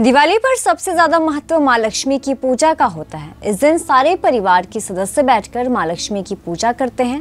दिवाली पर सबसे ज्यादा महत्व माँ लक्ष्मी की पूजा का होता है इस दिन सारे परिवार के सदस्य बैठकर माँ लक्ष्मी की पूजा करते हैं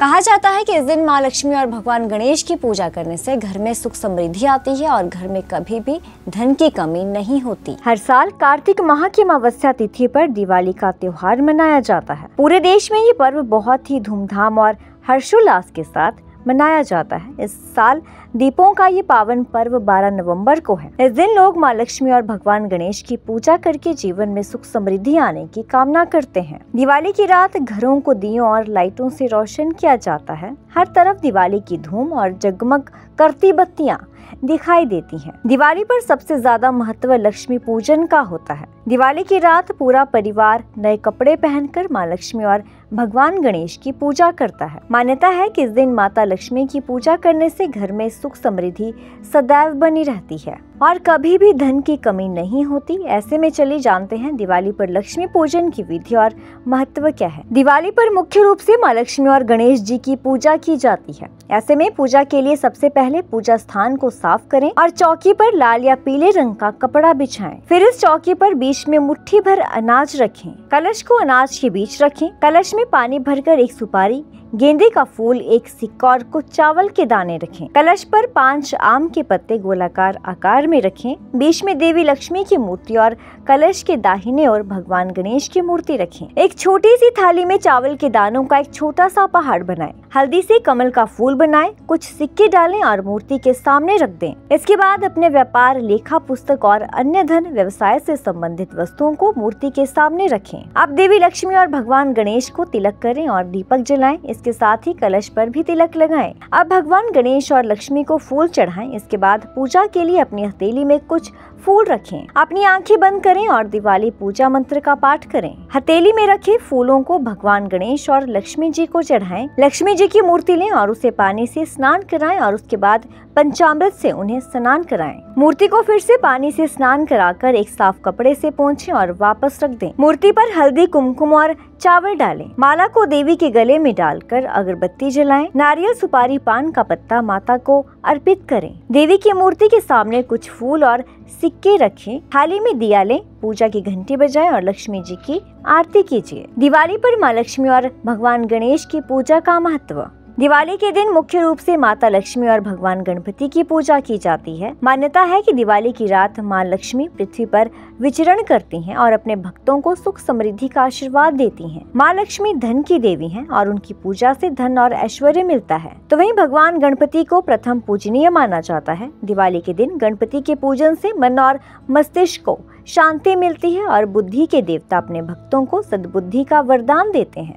कहा जाता है कि इस दिन माँ लक्ष्मी और भगवान गणेश की पूजा करने से घर में सुख समृद्धि आती है और घर में कभी भी धन की कमी नहीं होती हर साल कार्तिक माह की अमावस्या तिथि पर दिवाली का त्योहार मनाया जाता है पूरे देश में ये पर्व बहुत ही धूमधाम और हर्षोल्लास के साथ मनाया जाता है इस साल दीपों का ये पावन पर्व 12 नवंबर को है इस दिन लोग माँ लक्ष्मी और भगवान गणेश की पूजा करके जीवन में सुख समृद्धि आने की कामना करते हैं दिवाली की रात घरों को दियों और लाइटों से रोशन किया जाता है हर तरफ दिवाली की धूम और जगमग करती बत्तियाँ दिखाई देती हैं। दिवाली पर सबसे ज्यादा महत्व लक्ष्मी पूजन का होता है दिवाली की रात पूरा परिवार नए कपड़े पहनकर माँ लक्ष्मी और भगवान गणेश की पूजा करता है मान्यता है कि इस दिन माता लक्ष्मी की पूजा करने से घर में सुख समृद्धि सदैव बनी रहती है और कभी भी धन की कमी नहीं होती ऐसे में चलिए जानते हैं दिवाली पर लक्ष्मी पूजन की विधि और महत्व क्या है दिवाली पर मुख्य रूप से माँ लक्ष्मी और गणेश जी की पूजा की जाती है ऐसे में पूजा के लिए सबसे पहले पूजा स्थान को साफ करें और चौकी पर लाल या पीले रंग का कपड़ा बिछाएं। फिर इस चौकी पर बीच में मुट्ठी भर अनाज रखें कलश को अनाज के बीच रखें कलश में पानी भरकर एक सुपारी गेंदे का फूल एक सिक्का और कुछ चावल के दाने रखें कलश पर पांच आम के पत्ते गोलाकार आकार में रखें बीच में देवी लक्ष्मी की मूर्ति और कलश के दाहिने और भगवान गणेश की मूर्ति रखें एक छोटी सी थाली में चावल के दानों का एक छोटा सा पहाड़ बनाएं हल्दी से कमल का फूल बनाएं कुछ सिक्के डालें और मूर्ति के सामने रख दें इसके बाद अपने व्यापार लेखा पुस्तक और अन्य धन व्यवसाय से संबंधित वस्तुओं को मूर्ति के सामने रखें आप देवी लक्ष्मी और भगवान गणेश को तिलक करें और दीपक जलाएं इसके साथ ही कलश पर भी तिलक लगाएं। अब भगवान गणेश और लक्ष्मी को फूल चढ़ाएं। इसके बाद पूजा के लिए अपनी हथेली में कुछ फूल रखें अपनी आंखें बंद करें और दिवाली पूजा मंत्र का पाठ करें हथेली में रखे फूलों को भगवान गणेश और लक्ष्मी जी को चढ़ाएं लक्ष्मी जी की मूर्ति लें और उसे पानी से स्नान कराएं और उसके बाद पंचामृत से उन्हें स्नान कराएं मूर्ति को फिर से पानी से स्नान कराकर एक साफ कपड़े से पहुँचे और वापस रख दें मूर्ति पर हल्दी कुमकुम और चावल डालें माला को देवी के गले में डालकर कर अगरबत्ती जलाएं, नारियल सुपारी पान का पत्ता माता को अर्पित करें देवी की मूर्ति के सामने कुछ फूल और सिक्के रखें थाली में दिया लें पूजा की घंटी बजाएं और लक्ष्मी जी की आरती कीजिए दिवाली पर माँ लक्ष्मी और भगवान गणेश की पूजा का महत्व दिवाली के दिन मुख्य रूप से माता लक्ष्मी और भगवान गणपति की पूजा की जाती है मान्यता है कि दिवाली की रात माँ लक्ष्मी पृथ्वी पर विचरण करती हैं और अपने भक्तों को सुख समृद्धि का आशीर्वाद देती हैं। माँ लक्ष्मी धन की देवी हैं और उनकी पूजा से धन और ऐश्वर्य मिलता है तो वहीं भगवान गणपति को प्रथम पूजनीय माना जाता है दिवाली के दिन गणपति के पूजन से मन और मस्तिष्क को शांति मिलती है और बुद्धि के देवता अपने भक्तों को सद्बुद्धि का वरदान देते हैं